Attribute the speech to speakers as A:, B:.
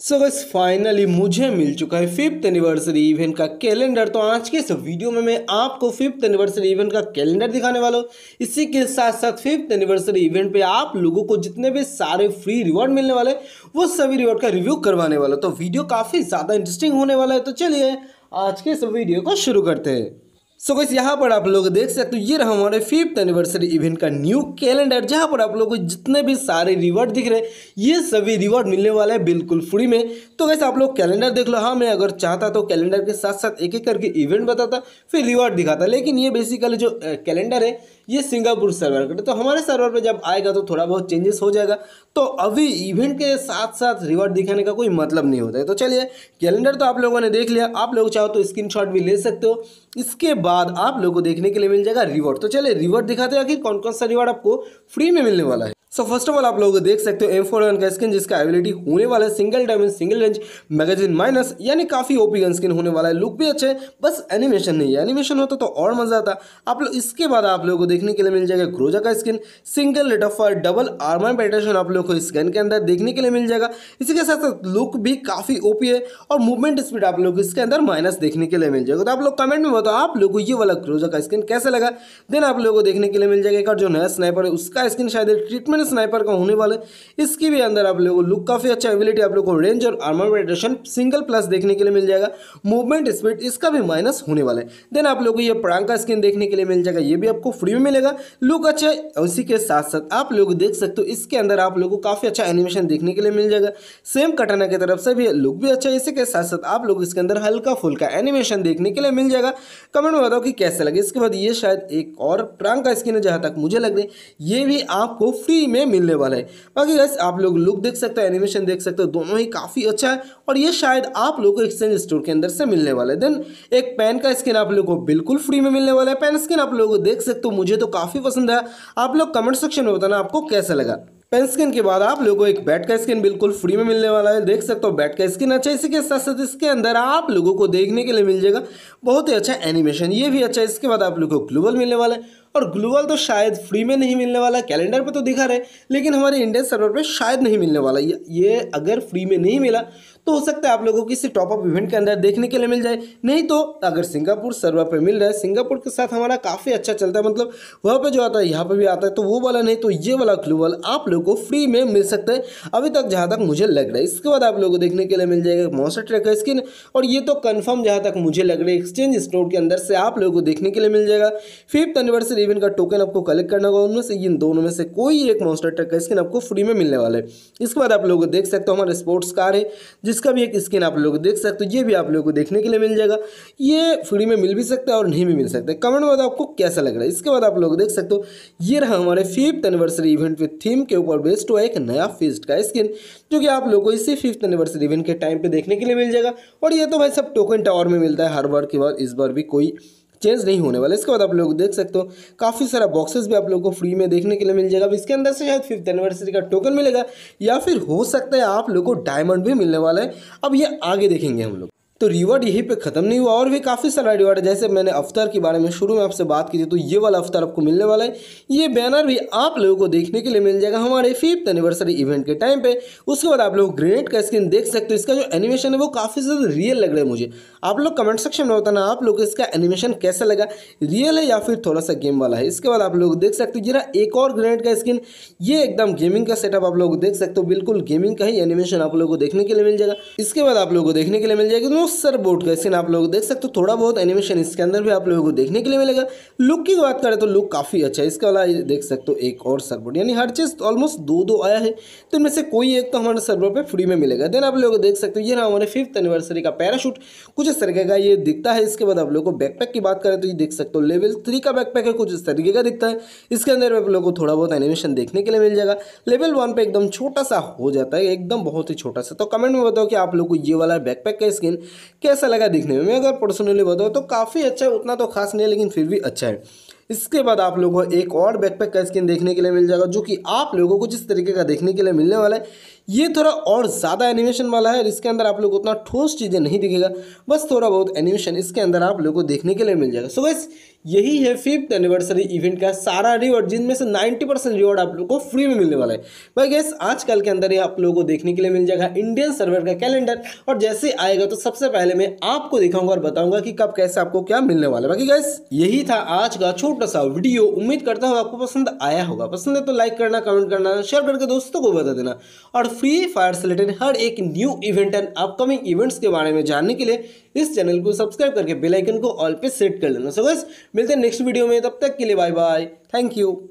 A: सो गस finally मुझे मिल चुका है फिफ्थ एनिवर्सरी इवेंट का कैलेंडर तो आज के इस वीडियो में मैं आपको फिफ्थ एनिवर्सरी इवेंट का कैलेंडर दिखाने वाला हूँ इसी के साथ साथ फिफ्थ एनिवर्सरी इवेंट पे आप लोगों को जितने भी सारे फ्री रिवॉर्ड मिलने वाले वो सभी रिवॉर्ड का रिव्यू करवाने वाला तो वीडियो काफ़ी ज़्यादा इंटरेस्टिंग होने वाला है तो चलिए आज के इस वीडियो को शुरू करते हैं सो so, यहाँ पर आप लोग देख सकते हो ये रहा हमारे फिफ्थ एनिवर्सरी इवेंट का न्यू कैलेंडर जहाँ पर आप लोगों को जितने भी सारे रिवॉर्ड दिख रहे हैं ये सभी रिवॉर्ड मिलने वाला है बिल्कुल फ्री में तो वैसे आप लोग कैलेंडर देख लो हाँ मैं अगर चाहता तो कैलेंडर के साथ साथ एक एक करके इवेंट बताता फिर रिवॉर्ड दिखाता लेकिन ये बेसिकली जो कैलेंडर है ये सिंगापुर सर्वर का तो हमारे सर्वर पर जब आएगा तो थोड़ा बहुत चेंजेस हो जाएगा तो अभी इवेंट के साथ साथ रिवॉर्ड दिखाने का कोई मतलब नहीं होता है तो चलिए कैलेंडर तो आप लोगों ने देख लिया आप लोग चाहो तो स्क्रीन भी ले सकते हो इसके बाद आप लोगों को देखने के लिए मिल जाएगा रिवॉर्ड तो चले रिवॉर्ड दिखाते हैं आखिर कौन कौन सा रिवॉर्ड आपको फ्री में मिलने वाला है सो फर्स्ट ऑफ ऑल आप लोग देख सकते हो एम फोर का स्किन जिसका एबिलिटी होने वाला है single damage single range magazine minus यानी काफ़ी ओपी गन स्किन होने वाला है लुक भी अच्छा है बस एनिमेशन नहीं है एनिमेशन होता तो, तो और मज़ा आता आप लोग इसके बाद आप लोगों को देखने के लिए मिल जाएगा ग्रोजा का skin single rate of fire double armour penetration आप लोग को स्किन के अंदर देखने के लिए मिल जाएगा इसी के साथ साथ लुक भी काफ़ी ओपी है और मूवमेंट स्पीड आप लोग इसके अंदर माइनस देखने के लिए मिल जाएगा तो आप लोग कमेंट में बताओ आप लोग को ये वाला ग्रोजा का स्किन कैसे लगा देन आप लोगों को देखने के लिए मिल जाएगा और जो नया स्नाइपर है उसका स्किन शायद ट्रीटमेंट मिनट स्नाइपर का होने वाला है इसके भी अंदर आप लोगों को लुक काफ़ी अच्छा एबिलिटी आप लोगों को रेंज और आर्मर वेडेशन सिंगल प्लस देखने के लिए मिल जाएगा मूवमेंट स्पीड इसका भी माइनस होने वाला है देन आप लोगों को ये प्रांग का स्किन देखने के लिए मिल जाएगा ये भी आपको फ्री में मिलेगा लुक अच्छा है उसी के साथ साथ आप लोग देख सकते हो इसके अंदर आप लोगों को काफ़ी अच्छा एनिमेशन देखने के लिए मिल जाएगा सेम कटाना की तरफ से भी लुक भी अच्छा है इसी के साथ साथ आप लोग इसके अंदर हल्का फुल्का एनिमेशन देखने के लिए मिल जाएगा कमेंट में बताओ कि कैसे लगे इसके बाद ये शायद एक और प्रांग का स्किन है जहाँ तक मुझे लग रही है ये भी आपको फ्री में मिलने वाला है बाकी गैस आप लोग लुक देख सकते हो एनिमेशन देख सकते हो दोनों ही काफ़ी अच्छा है और ये शायद आप लोग को एक्सचेंज स्टोर के अंदर से मिलने वाला है देन एक पेन का स्किन आप लोग को बिल्कुल फ्री में मिलने वाला है पेन स्किन आप लोग देख सकते हो मुझे तो काफ़ी पसंद है आप लोग कमेंट सेक्शन में बताना आपको कैसा लगा पेन स्किन के बाद आप लोगों को एक बैट का स्किन बिल्कुल फ्री में मिलने वाला है देख सकते हो बैट का स्किन अच्छा इसी के साथ साथ इसके अंदर आप लोगों को देखने के लिए मिल जाएगा बहुत ही अच्छा एनिमेशन ये भी अच्छा है इसके बाद आप लोगों को ग्लोबल मिलने वाला है और ग्लोबल तो शायद फ्री में नहीं मिलने वाला कैलेंडर पे तो दिखा रहे लेकिन हमारे इंडियन सर्वर पे शायद नहीं मिलने वाला ये अगर फ्री में नहीं मिला तो हो सकता है आप लोगों को किसी टॉपअप इवेंट के अंदर देखने के लिए मिल जाए नहीं तो अगर सिंगापुर सर्वर पर मिल रहा है सिंगापुर के साथ हमारा काफ़ी अच्छा चलता है मतलब वहाँ पर जो आता है यहाँ पर भी आता है तो वो वाला नहीं तो ये वाला ग्लूबल आप लोग को फ्री में मिल सकता है अभी तक जहाँ तक मुझे लग रहा है इसके बाद आप लोग को देखने के लिए मिल जाएगा मॉन्स्टर ट्रैकर स्किन और ये तो कन्फर्म जहाँ तक मुझे लग रहा है एक्सचेंज स्टोर के अंदर से आप लोगों को देखने के लिए मिल जाएगा फिफ्थ एनिवर्सरी रेवन का टोकन आपको कलेक्ट करना होगा उनमें से इन दोनों में से कोई एक मॉन्स्टर ट्रक का स्किन आपको फ्री में मिलने वाला है इसके बाद आप लोग देख सकते हो हमारे स्पोर्ट्स कार है जिसका भी एक स्किन आप लोग देख सकते हो ये भी आप लोग को देखने के लिए मिल जाएगा ये फ्री में मिल भी सकता है और नहीं भी मिल सकता है कमेंट में बताओ आपको कैसा लग रहा है इसके बाद आप लोग देख सकते हो ये रहा हमारे fifth anniversary event with theme के ऊपर बेस्ट हुआ एक नया फिस्ट का स्किन जो कि आप लोग को इसी फिफ्थ एनिवर्सरी इवेंट के टाइम पर देखने के लिए मिल जाएगा और ये तो भाई सब टोकन टावर में मिलता है हर बार के बाद इस बार भी कोई चेंज नहीं होने वाला इसके बाद आप लोग देख सकते हो काफ़ी सारा बॉक्सेस भी आप लोग को फ्री में देखने के लिए मिल जाएगा अब इसके अंदर से शायद फिफ्थ एनिवर्सरी का टोकन मिलेगा या फिर हो सकता है आप लोग को डायमंड भी मिलने वाला है अब ये आगे देखेंगे हम लोग तो रिवॉर्ड यहीं पे ख़त्म नहीं हुआ और भी काफ़ी सारा रिवॉर्ड है जैसे मैंने अफ्तार के बारे में शुरू में आपसे बात की थी तो ये वाला अफ्तार आपको मिलने वाला है ये बैनर भी आप लोगों को देखने के लिए मिल जाएगा हमारे फिफ्थ एनिवर्सरी इवेंट के टाइम पे उसके बाद आप लोग ग्रेनेट का स्क्रीन देख सकते हो इसका जो एनिमेशन है वो काफ़ी ज़्यादा रियल लग रहा है मुझे आप लोग कमेंट सेक्शन में बताना आप लोग इसका एनिमेशन कैसा लगा रियल है या फिर थोड़ा सा गेम वाला है इसके बाद आप लोग देख सकते हो जरा एक और ग्रेनेट का स्क्रीन ये एकदम गेमिंग का सेटअप आप लोग देख सकते हो बिल्कुल गेमिंग का ही एनिमेशन आप लोग को देखने के लिए मिल जाएगा इसके बाद आप लोग को देखने के लिए मिल जाएगा सर बोर्ड का सीन आप लोग देख सकते हो थोड़ा बहुत एनिमेशन इसके अंदर भी आप लोगों को देखने के लिए मिलेगा लुक की बात करें तो लुक काफ़ी अच्छा है इसका वाला देख सकते हो एक और सर बोर्ड यानी हर चीज़ ऑलमोस्ट दो दो आया है तो इनमें से कोई एक तो हमारे सर बोर्ड पर फ्री में मिलेगा देन आप लोग देख सकते हो ये ना हमारे फिफ्थ एनिवर्सरी का पैराशूट कुछ इस तरीके का ये दिखता है इसके बाद आप लोग को बैकपैक की बात करें तो ये देख सकते हो लेवल थ्री का बैकपैक है कुछ इस तरीके का दिखता है इसके अंदर आप लोग को थोड़ा बहुत एनिमेशन देखने के लिए मिल जाएगा लेवल वन पर एकदम छोटा सा हो जाता है एकदम बहुत ही छोटा सा तो कमेंट में बताओ कि आप लोग को ये वाला बैकपैक का स्किन कैसा लगा दिखने में मैं अगर पर्सनली बताऊँ तो काफ़ी अच्छा है उतना तो खास नहीं है लेकिन फिर भी अच्छा है इसके बाद आप लोगों को एक और बैकपैक का स्किन देखने के लिए मिल जाएगा जो कि आप लोगों को जिस तरीके का देखने के लिए मिलने वाला है ये थोड़ा और ज़्यादा एनिमेशन वाला है और इसके अंदर आप लोग उतना ठोस चीज़ें नहीं दिखेगा बस थोड़ा बहुत एनिमेशन इसके अंदर आप लोगों को देखने के लिए मिल जाएगा सो बस यही है फिफ्थ एनिवर्सरी इवेंट का सारा रिवॉर्ड जिनमें से नाइन्टी परसेंट रिवॉर्ड आप लोग को फ्री में मिलने वाला है भाई गैस आजकल के अंदर ही आप लोगों को देखने के लिए मिल जाएगा इंडियन सर्वर का कैलेंडर और जैसे आएगा तो सबसे पहले मैं आपको दिखाऊंगा और बताऊंगा कि कब कैसे आपको क्या मिलने वाला है बाकी गैस यही था आज का छोटा छोटा सा वीडियो उम्मीद करता हूँ आपको पसंद आया होगा पसंद है तो लाइक करना कमेंट करना शेयर करके दोस्तों को बता देना और फ्री फायर से रिलेटेड हर एक new event and upcoming events के बारे में जानने के लिए इस चैनल को सब्सक्राइब करके बेलाइकन को ऑल पे सेट कर लेना सो बस मिलते हैं नेक्स्ट वीडियो में तब तक के लिए बाय बाय थैंक यू